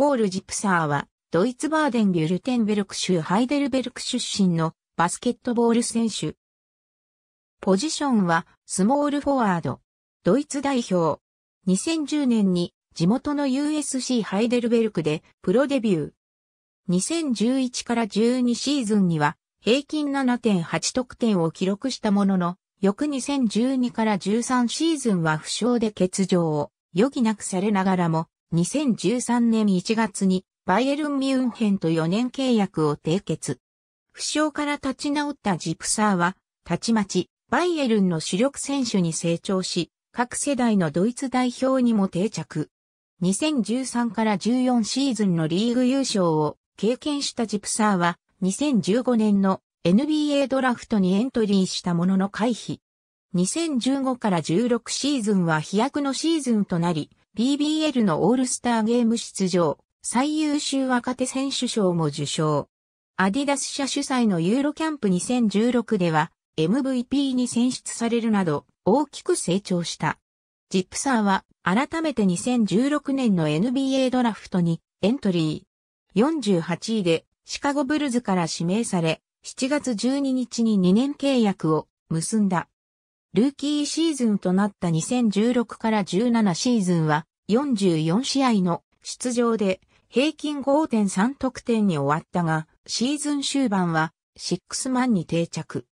ポール・ジプサーは、ドイツバーデン・ビュルテンベルク州ハイデルベルク出身のバスケットボール選手。ポジションはスモールフォワード。ドイツ代表。2010年に地元の USC ハイデルベルクでプロデビュー。2011から12シーズンには平均7.8得点を記録したものの、翌2012から13シーズンは負傷で欠場を余儀なくされながらも2013年1月にバイエルン・ミュンヘンと4年契約を締結。負傷から立ち直ったジプサーは、たちまちバイエルンの主力選手に成長し、各世代のドイツ代表にも定着。2013から14シーズンのリーグ優勝を経験したジプサーは、2015年の NBA ドラフトにエントリーしたものの回避。2015から16シーズンは飛躍のシーズンとなり、p b l のオールスターゲーム出場、最優秀若手選手賞も受賞。アディダス社主催のユーロキャンプ2016では MVP に選出されるなど大きく成長した。ジップサーは改めて2016年の NBA ドラフトにエントリー。48位でシカゴブルズから指名され、7月12日に2年契約を結んだ。ルーキーシーズンとなった2016から17シーズンは44試合の出場で平均5.3得点に終わったが、シーズン終盤は6マンに定着。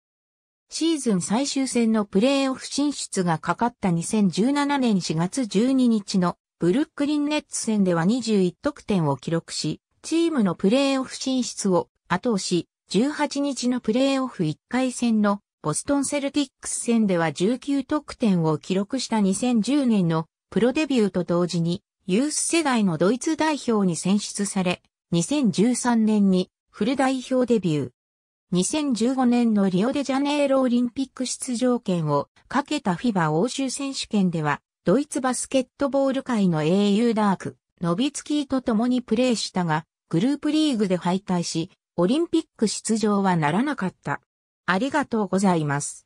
シーズン最終戦のプレーオフ進出がかかった2017年4月12日のブルックリンネッツ戦では21得点を記録し、チームのプレーオフ進出を後押し、18日のプレーオフ1回戦のボストンセルティックス戦では19得点を記録した2010年のプロデビューと同時にユース世代のドイツ代表に選出され、2013年にフル代表デビュー。2015年のリオデジャネイロオリンピック出場権をかけた f i バ a 欧州選手権では、ドイツバスケットボール界の英雄ダーク、ノビツキーと共にプレーしたが、グループリーグで敗退し、オリンピック出場はならなかった。ありがとうございます。